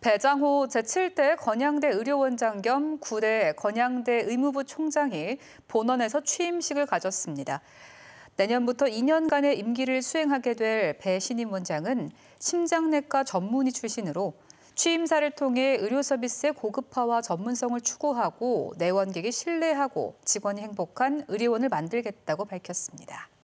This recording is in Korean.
배장호 제7대 건양대 의료원장 겸 9대 건양대 의무부 총장이 본원에서 취임식을 가졌습니다. 내년부터 2년간의 임기를 수행하게 될 배 신임 원장은 심장내과 전문의 출신으로 취임사를 통해 의료 서비스의 고급화와 전문성을 추구하고 내원객이 신뢰하고 직원이 행복한 의료원을 만들겠다고 밝혔습니다.